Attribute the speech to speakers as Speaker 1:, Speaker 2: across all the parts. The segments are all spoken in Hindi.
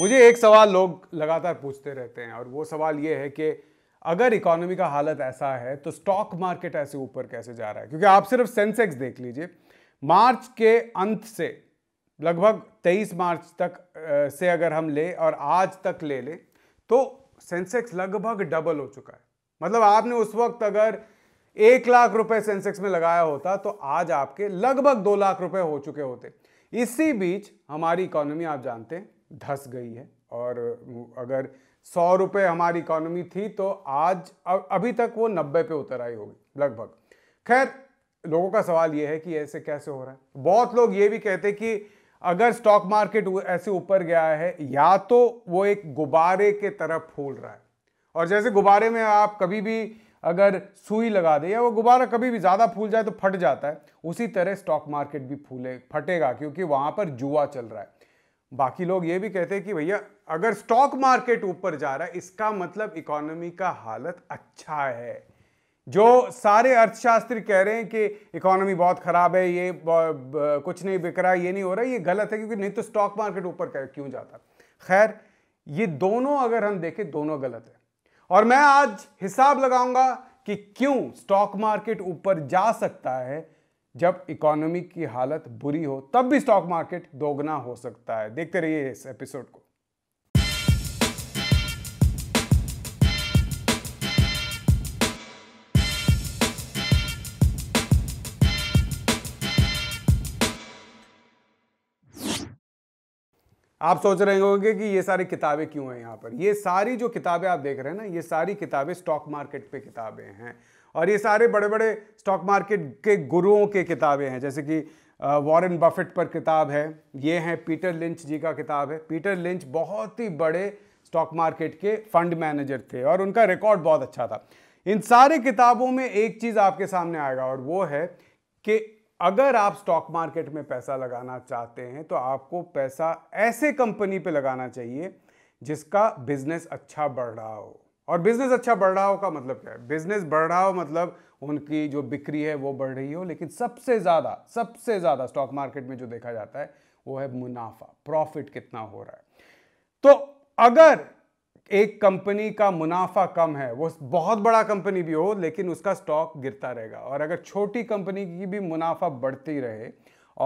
Speaker 1: मुझे एक सवाल लोग लगातार पूछते रहते हैं और वो सवाल ये है कि अगर इकोनॉमी का हालत ऐसा है तो स्टॉक मार्केट ऐसे ऊपर कैसे जा रहा है क्योंकि आप सिर्फ सेंसेक्स देख लीजिए मार्च के अंत से लगभग 23 मार्च तक से अगर हम ले और आज तक ले लें तो सेंसेक्स लगभग डबल हो चुका है मतलब आपने उस वक्त अगर एक लाख रुपए सेंसेक्स में लगाया होता तो आज आपके लगभग दो लाख रुपए हो चुके होते इसी बीच हमारी इकोनॉमी आप जानते हैं धस गई है और अगर सौ रुपये हमारी इकोनॉमी थी तो आज अभी तक वो नब्बे पे उतर आई होगी लगभग खैर लोगों का सवाल ये है कि ऐसे कैसे हो रहा है बहुत लोग ये भी कहते कि अगर स्टॉक मार्केट ऐसे ऊपर गया है या तो वो एक गुब्बारे के तरफ फूल रहा है और जैसे गुब्बारे में आप कभी भी अगर सुई लगा दे या वो गुब्बारा कभी भी ज़्यादा फूल जाए तो फट जाता है उसी तरह स्टॉक मार्केट भी फूले फटेगा क्योंकि वहाँ पर जुआ चल रहा है बाकी लोग ये भी कहते हैं कि भैया अगर स्टॉक मार्केट ऊपर जा रहा है इसका मतलब इकोनॉमी का हालत अच्छा है जो सारे अर्थशास्त्री कह रहे हैं कि इकोनॉमी बहुत ख़राब है ये कुछ नहीं बिक रहा ये नहीं हो रहा ये गलत है क्योंकि नहीं तो स्टॉक मार्केट ऊपर क्यों जाता खैर ये दोनों अगर हम देखें दोनों गलत है और मैं आज हिसाब लगाऊंगा कि क्यों स्टॉक मार्केट ऊपर जा सकता है जब इकोनॉमी की हालत बुरी हो तब भी स्टॉक मार्केट दोगुना हो सकता है देखते रहिए इस एपिसोड को आप सोच रहे होंगे कि ये सारी किताबें क्यों हैं यहाँ पर ये सारी जो किताबें आप देख रहे हैं ना ये सारी किताबें स्टॉक मार्केट पे किताबें हैं और ये सारे बड़े बड़े स्टॉक मार्केट के गुरुओं के किताबें हैं जैसे कि वॉरेन बफेट पर किताब है ये है पीटर लिंच जी का किताब है पीटर लिंच बहुत ही बड़े स्टॉक मार्केट के फंड मैनेजर थे और उनका रिकॉर्ड बहुत अच्छा था इन सारे किताबों में एक चीज़ आपके सामने आएगा और वो है कि अगर आप स्टॉक मार्केट में पैसा लगाना चाहते हैं तो आपको पैसा ऐसे कंपनी पे लगाना चाहिए जिसका बिजनेस अच्छा बढ़ रहा हो और बिजनेस अच्छा बढ़ रहा हो का मतलब क्या है बिजनेस बढ़ रहा हो मतलब उनकी जो बिक्री है वो बढ़ रही हो लेकिन सबसे ज़्यादा सबसे ज़्यादा स्टॉक मार्केट में जो देखा जाता है वो है मुनाफा प्रॉफिट कितना हो रहा है तो अगर एक कंपनी का मुनाफा कम है वो बहुत बड़ा कंपनी भी हो लेकिन उसका स्टॉक गिरता रहेगा और अगर छोटी कंपनी की भी मुनाफा बढ़ती रहे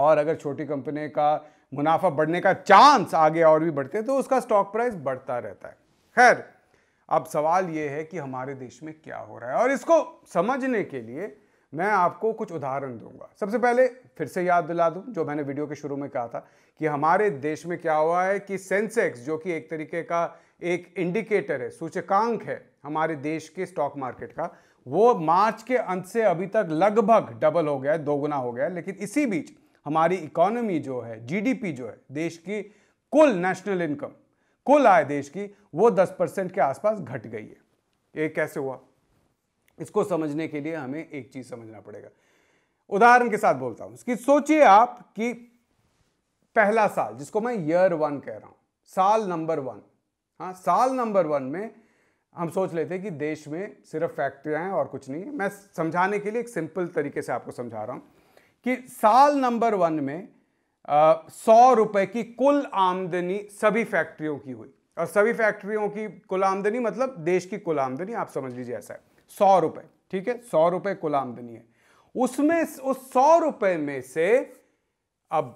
Speaker 1: और अगर छोटी कंपनी का मुनाफा बढ़ने का चांस आगे और भी बढ़ते तो उसका स्टॉक प्राइस बढ़ता रहता है खैर अब सवाल ये है कि हमारे देश में क्या हो रहा है और इसको समझने के लिए मैं आपको कुछ उदाहरण दूंगा सबसे पहले फिर से याद दिला दूं जो मैंने वीडियो के शुरू में कहा था कि हमारे देश में क्या हुआ है कि सेंसेक्स जो कि एक तरीके का एक इंडिकेटर है सूचकांक है हमारे देश के स्टॉक मार्केट का वो मार्च के अंत से अभी तक लगभग डबल हो गया है दोगुना हो गया है लेकिन इसी बीच हमारी इकोनॉमी जो है जीडीपी जो है देश की कुल नेशनल इनकम कुल आय देश की वो 10 परसेंट के आसपास घट गई है ये कैसे हुआ इसको समझने के लिए हमें एक चीज समझना पड़ेगा उदाहरण के साथ बोलता हूं कि सोचिए आप कि पहला साल जिसको मैं ईयर वन कह रहा हूं साल नंबर वन हाँ साल नंबर वन में हम सोच लेते हैं कि देश में सिर्फ फैक्ट्रियां हैं और कुछ नहीं है मैं समझाने के लिए एक सिंपल तरीके से आपको समझा रहा हूं कि साल नंबर वन में सौ रुपए की कुल आमदनी सभी फैक्ट्रियों की हुई और सभी फैक्ट्रियों की कुल आमदनी मतलब देश की कुल आमदनी आप समझ लीजिए ऐसा है सौ रुपए ठीक है सौ रुपए कुल आमदनी है उसमें उस सौ रुपए में से अब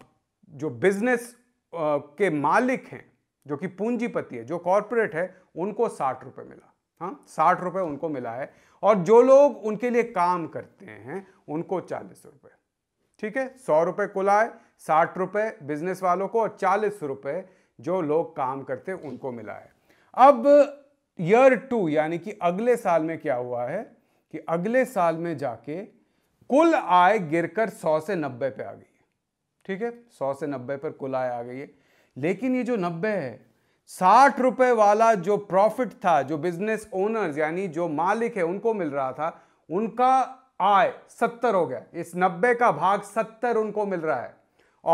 Speaker 1: जो बिजनेस के मालिक हैं जो कि पूंजीपति है जो कॉरपोरेट है उनको साठ रुपये मिला हाँ साठ रुपये उनको मिला है और जो लोग उनके लिए काम करते हैं उनको चालीस रुपये ठीक है सौ रुपये आए साठ रुपये बिजनेस वालों को और चालीस रुपये जो लोग काम करते उनको मिला है अब ईयर टू यानी कि अगले साल में क्या हुआ है कि अगले साल में जाके कुल आय गिरकर 100 से 90 पे आ गई है ठीक है 100 से 90 पर कुल आय आ गई है लेकिन ये जो 90 है साठ रुपए वाला जो प्रॉफिट था जो बिजनेस ओनर्स यानी जो मालिक है उनको मिल रहा था उनका आय सत्तर हो गया इस नब्बे का भाग सत्तर उनको मिल रहा है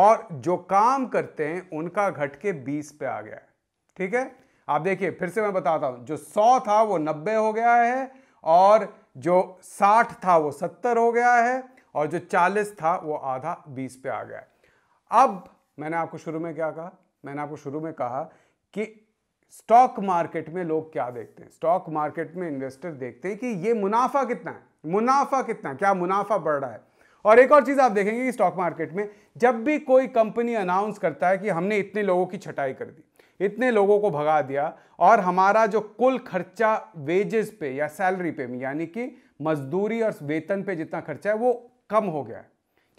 Speaker 1: और जो काम करते हैं उनका घट के बीस पे आ गया है ठीक है आप देखिए फिर से मैं बताता हूं जो सौ था वो नब्बे हो गया है और जो साठ था वो सत्तर हो गया है और जो चालीस था वो आधा बीस पे आ गया है अब मैंने आपको शुरू में क्या कहा मैंने आपको शुरू में कहा कि स्टॉक मार्केट में लोग क्या देखते हैं स्टॉक मार्केट में इन्वेस्टर देखते हैं कि ये मुनाफा कितना है मुनाफा कितना है क्या मुनाफा बढ़ रहा है और एक और चीज़ आप देखेंगे कि स्टॉक मार्केट में जब भी कोई कंपनी अनाउंस करता है कि हमने इतने लोगों की छटाई कर दी इतने लोगों को भगा दिया और हमारा जो कुल खर्चा वेजेस पे या सैलरी पे यानी कि मजदूरी और वेतन पे जितना खर्चा है वो कम हो गया है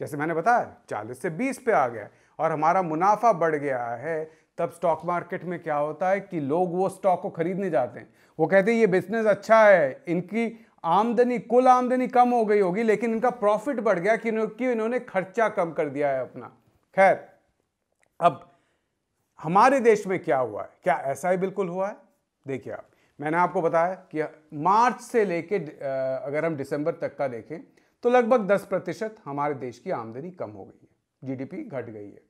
Speaker 1: जैसे मैंने बताया चालीस से बीस पे आ गया और हमारा मुनाफा बढ़ गया है तब स्टॉक मार्केट में क्या होता है कि लोग वो स्टॉक को खरीदने जाते हैं वो कहते हैं ये बिजनेस अच्छा है इनकी आमदनी कुल आमदनी कम हो गई होगी लेकिन इनका प्रॉफिट बढ़ गया कि इन्होंने खर्चा कम कर दिया है अपना खैर अब हमारे देश में क्या हुआ है क्या ऐसा ही बिल्कुल हुआ है देखिए आप मैंने आपको बताया कि मार्च से लेके अगर हम दिसंबर तक का देखें तो लगभग 10 प्रतिशत हमारे देश की आमदनी कम हो गई है जीडीपी घट गई है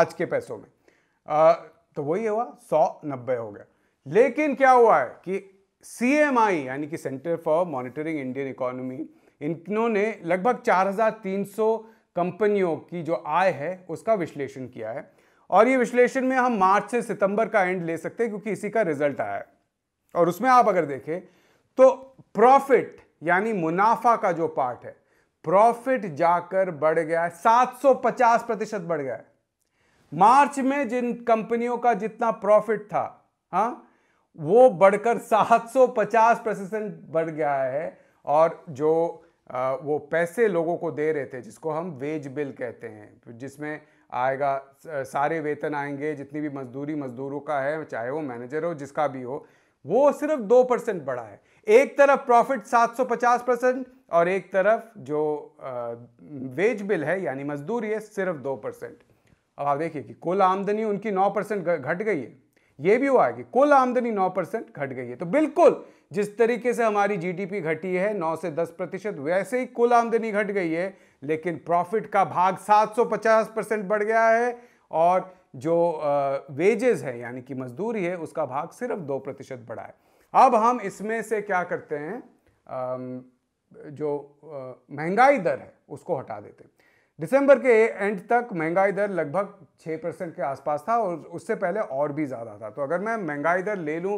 Speaker 1: आज के पैसों में आ, तो वही हुआ सौ नब्बे हो गया लेकिन क्या हुआ है कि सी यानी कि centre for monitoring Indian economy इन्होंने लगभग 4,300 कंपनियों की जो आय है उसका विश्लेषण किया है और ये विश्लेषण में हम मार्च से सितंबर का एंड ले सकते हैं क्योंकि इसी का रिजल्ट आया है और उसमें आप अगर देखें तो प्रॉफिट यानी मुनाफा का जो पार्ट है प्रॉफिट जाकर बढ़ गया है सात प्रतिशत बढ़ गया है मार्च में जिन कंपनियों का जितना प्रॉफिट था हाँ वो बढ़कर 750 परसेंट बढ़ गया है और जो आ, वो पैसे लोगों को दे रहे थे जिसको हम वेज बिल कहते हैं जिसमें आएगा सारे वेतन आएंगे जितनी भी मजदूरी मजदूरों का है चाहे वो मैनेजर हो जिसका भी हो वो सिर्फ दो परसेंट बढ़ा है एक तरफ प्रॉफिट 750 परसेंट और एक तरफ जो वेज बिल है यानी मजदूरी है सिर्फ दो परसेंट अब आप देखिए कि कुल आमदनी उनकी 9 परसेंट घट गई है ये भी हुआ है कि कुल आमदनी 9 परसेंट घट गई है तो बिल्कुल जिस तरीके से हमारी जीडीपी घटी है 9 से 10 प्रतिशत वैसे ही कुल आमदनी घट गई है लेकिन प्रॉफिट का भाग 750 परसेंट बढ़ गया है और जो वेजेस है यानी कि मजदूरी है उसका भाग सिर्फ दो प्रतिशत बढ़ा है अब हम इसमें से क्या करते हैं जो महंगाई दर है उसको हटा देते हैं दिसंबर के एंड तक महंगाई दर लगभग 6 परसेंट के आसपास था और उससे पहले और भी ज़्यादा था तो अगर मैं महंगाई दर ले लूँ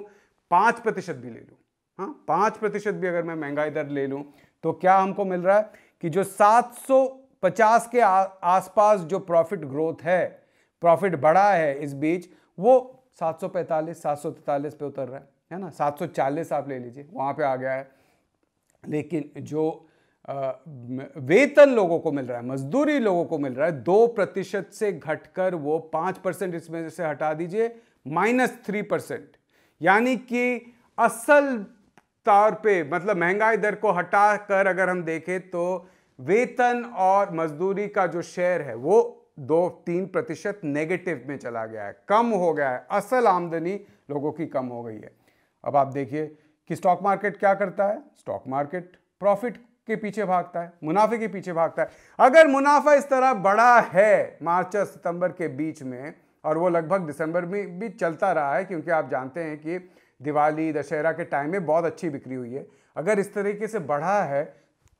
Speaker 1: पाँच प्रतिशत भी ले लूँ हाँ पाँच प्रतिशत भी अगर मैं महंगाई दर ले लूँ तो क्या हमको मिल रहा है कि जो 750 के आसपास जो प्रॉफिट ग्रोथ है प्रॉफिट बढ़ा है इस बीच वो सात सौ पे उतर रहा है है ना 740 आप ले लीजिए वहाँ पे आ गया है लेकिन जो वेतन लोगों को मिल रहा है मजदूरी लोगों को मिल रहा है दो प्रतिशत से घटकर वो पाँच परसेंट इसमें से हटा दीजिए माइनस थ्री परसेंट यानी कि असल तौर पे मतलब महंगाई दर को हटा कर अगर हम देखें तो वेतन और मजदूरी का जो शेयर है वो दो तीन प्रतिशत नेगेटिव में चला गया है कम हो गया है असल आमदनी लोगों की कम हो गई है अब आप देखिए कि स्टॉक मार्केट क्या करता है स्टॉक मार्केट प्रॉफिट के पीछे भागता है मुनाफे के पीछे भागता है अगर मुनाफा इस तरह बड़ा है मार्च और सितंबर के बीच में और वो लगभग दिसंबर में भी चलता रहा है क्योंकि आप जानते हैं कि दिवाली दशहरा के टाइम में बहुत अच्छी बिक्री हुई है अगर इस तरीके से बढ़ा है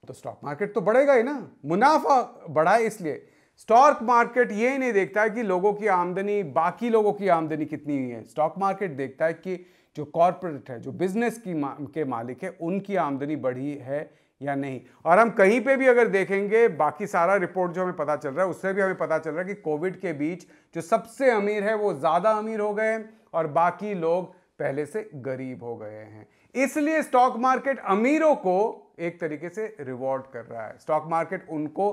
Speaker 1: तो स्टॉक मार्केट तो बढ़ेगा ही ना मुनाफा बढ़ा है इसलिए स्टॉक मार्केट ये नहीं देखता है कि लोगों की आमदनी बाकी लोगों की आमदनी कितनी हुई है स्टॉक मार्केट देखता है कि जो कॉरपोरेट है जो बिजनेस की मा, के मालिक है उनकी आमदनी बढ़ी है या नहीं और हम कहीं पे भी अगर देखेंगे बाकी सारा रिपोर्ट जो हमें पता चल रहा है उससे भी हमें पता चल रहा है कि कोविड के बीच जो सबसे अमीर है वो ज़्यादा अमीर हो गए और बाकी लोग पहले से गरीब हो गए हैं इसलिए स्टॉक मार्केट अमीरों को एक तरीके से रिवॉर्ड कर रहा है स्टॉक मार्केट उनको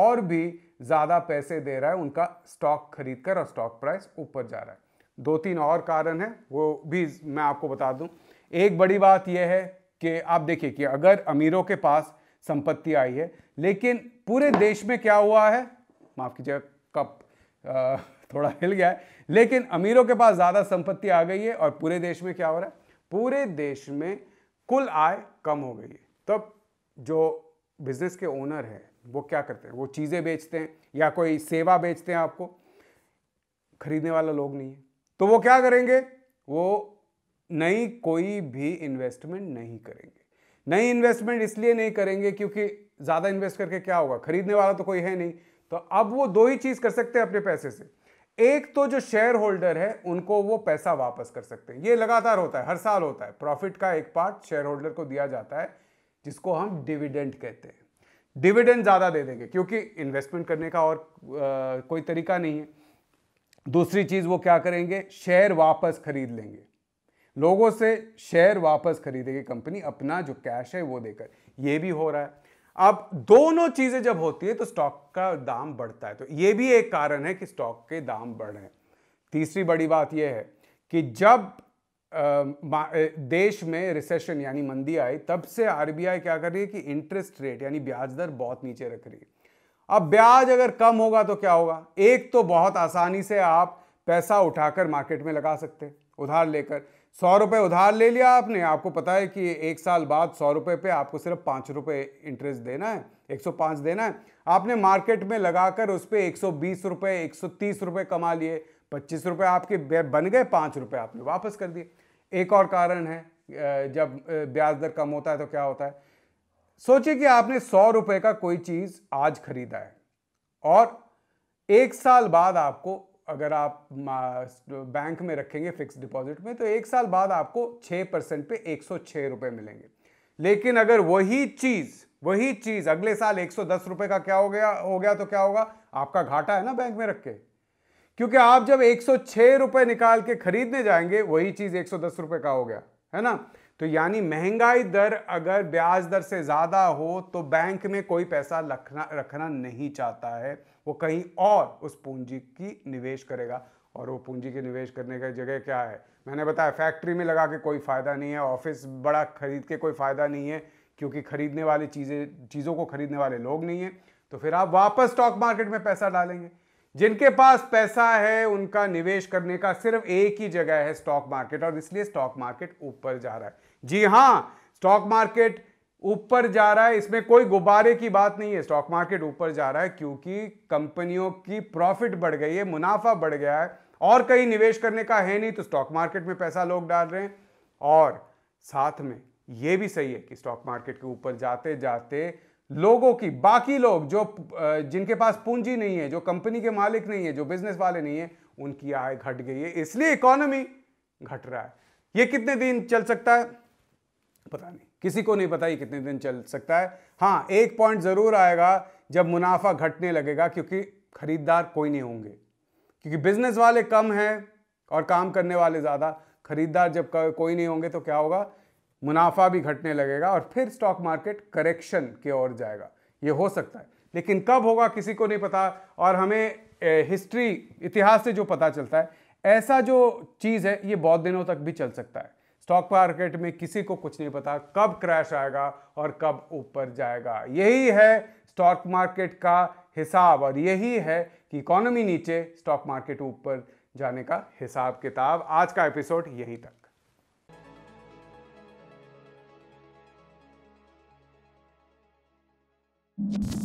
Speaker 1: और भी ज़्यादा पैसे दे रहा है उनका स्टॉक खरीद कर और स्टॉक प्राइस ऊपर जा रहा है दो तीन और कारण हैं वो भी मैं आपको बता दूं एक बड़ी बात यह है कि आप देखिए कि अगर अमीरों के पास संपत्ति आई है लेकिन पूरे देश में क्या हुआ है माफ कीजिएगा कप थोड़ा हिल गया है लेकिन अमीरों के पास ज़्यादा संपत्ति आ गई है और पूरे देश में क्या हो रहा है पूरे देश में कुल आय कम हो गई है तब तो जो बिजनेस के ओनर हैं वो क्या करते हैं वो चीज़ें बेचते हैं या कोई सेवा बेचते हैं आपको खरीदने वाला लोग नहीं है तो वो क्या करेंगे वो नई कोई भी इन्वेस्टमेंट नहीं करेंगे नई इन्वेस्टमेंट इसलिए नहीं करेंगे क्योंकि ज़्यादा इन्वेस्ट करके क्या होगा खरीदने वाला तो कोई है नहीं तो अब वो दो ही चीज़ कर सकते हैं अपने पैसे से एक तो जो शेयर होल्डर है उनको वो पैसा वापस कर सकते हैं ये लगातार होता है हर साल होता है प्रॉफिट का एक पार्ट शेयर होल्डर को दिया जाता है जिसको हम डिविडेंड कहते हैं डिविडेंड ज़्यादा दे देंगे क्योंकि इन्वेस्टमेंट करने का और आ, कोई तरीका नहीं है दूसरी चीज़ वो क्या करेंगे शेयर वापस खरीद लेंगे लोगों से शेयर वापस खरीदेगी कंपनी अपना जो कैश है वो देकर ये भी हो रहा है अब दोनों चीज़ें जब होती है तो स्टॉक का दाम बढ़ता है तो ये भी एक कारण है कि स्टॉक के दाम बढ़े तीसरी बड़ी बात यह है कि जब आ, देश में रिसेशन यानी मंदी आई तब से आरबीआई क्या कर रही है कि इंटरेस्ट रेट यानी ब्याज दर बहुत नीचे रख रही है अब ब्याज अगर कम होगा तो क्या होगा एक तो बहुत आसानी से आप पैसा उठाकर मार्केट में लगा सकते उधार लेकर सौ रुपये उधार ले लिया आपने आपको पता है कि एक साल बाद सौ रुपये पे आपको सिर्फ पाँच रुपये इंटरेस्ट देना है एक सौ पाँच देना है आपने मार्केट में लगाकर उस पर एक सौ बीस रुपये एक सौ तीस रुपये कमा लिए पच्चीस रुपये आपके बन गए पाँच रुपये आपने वापस कर दिए एक और कारण है जब ब्याज दर कम होता है तो क्या होता है सोचिए कि आपने सौ रुपये का कोई चीज़ आज खरीदा है और एक साल बाद आपको अगर आप बैंक में रखेंगे फिक्स डिपॉजिट में तो एक साल बाद आपको छः परसेंट पे एक सौ मिलेंगे लेकिन अगर वही चीज़ वही चीज़ अगले साल एक सौ दस रुपए का क्या हो गया हो गया तो क्या होगा आपका घाटा है ना बैंक में रख के क्योंकि आप जब एक सौ छह रुपए निकाल के खरीदने जाएंगे वही चीज़ एक सौ दस का हो गया है ना तो यानी महंगाई दर अगर ब्याज दर से ज़्यादा हो तो बैंक में कोई पैसा रखना रखना नहीं चाहता है वो कहीं और उस पूंजी की निवेश करेगा और वो पूंजी के निवेश करने का जगह क्या है मैंने बताया फैक्ट्री में लगा के कोई फ़ायदा नहीं है ऑफिस बड़ा खरीद के कोई फ़ायदा नहीं है क्योंकि खरीदने वाली चीज़ें चीज़ों को खरीदने वाले लोग नहीं हैं तो फिर आप वापस स्टॉक मार्केट में पैसा डालेंगे जिनके पास पैसा है उनका निवेश करने का सिर्फ एक ही जगह है स्टॉक मार्केट और इसलिए स्टॉक मार्केट ऊपर जा रहा है जी हाँ स्टॉक मार्केट ऊपर जा रहा है इसमें कोई गुब्बारे की बात नहीं है स्टॉक मार्केट ऊपर जा रहा है क्योंकि कंपनियों की प्रॉफिट बढ़ गई है मुनाफा बढ़ गया है और कहीं निवेश करने का है नहीं तो स्टॉक मार्केट में पैसा लोग डाल रहे हैं और साथ में ये भी सही है कि स्टॉक मार्केट के ऊपर जाते जाते लोगों की बाकी लोग जो जिनके पास पूंजी नहीं है जो कंपनी के मालिक नहीं है जो बिजनेस वाले नहीं है उनकी आय घट गई है इसलिए इकोनॉमी घट रहा है ये कितने दिन चल सकता है पता नहीं किसी को नहीं पता ये कितने दिन चल सकता है हाँ एक पॉइंट ज़रूर आएगा जब मुनाफा घटने लगेगा क्योंकि खरीदार कोई नहीं होंगे क्योंकि बिजनेस वाले कम हैं और काम करने वाले ज़्यादा खरीदार जब कोई नहीं होंगे तो क्या होगा मुनाफा भी घटने लगेगा और फिर स्टॉक मार्केट करेक्शन की ओर जाएगा ये हो सकता है लेकिन कब होगा किसी को नहीं पता और हमें हिस्ट्री इतिहास से जो पता चलता है ऐसा जो चीज़ है ये बहुत दिनों तक भी चल सकता है स्टॉक मार्केट में किसी को कुछ नहीं पता कब क्रैश आएगा और कब ऊपर जाएगा यही है स्टॉक मार्केट का हिसाब और यही है कि इकोनॉमी नीचे स्टॉक मार्केट ऊपर जाने का हिसाब किताब आज का एपिसोड यहीं तक you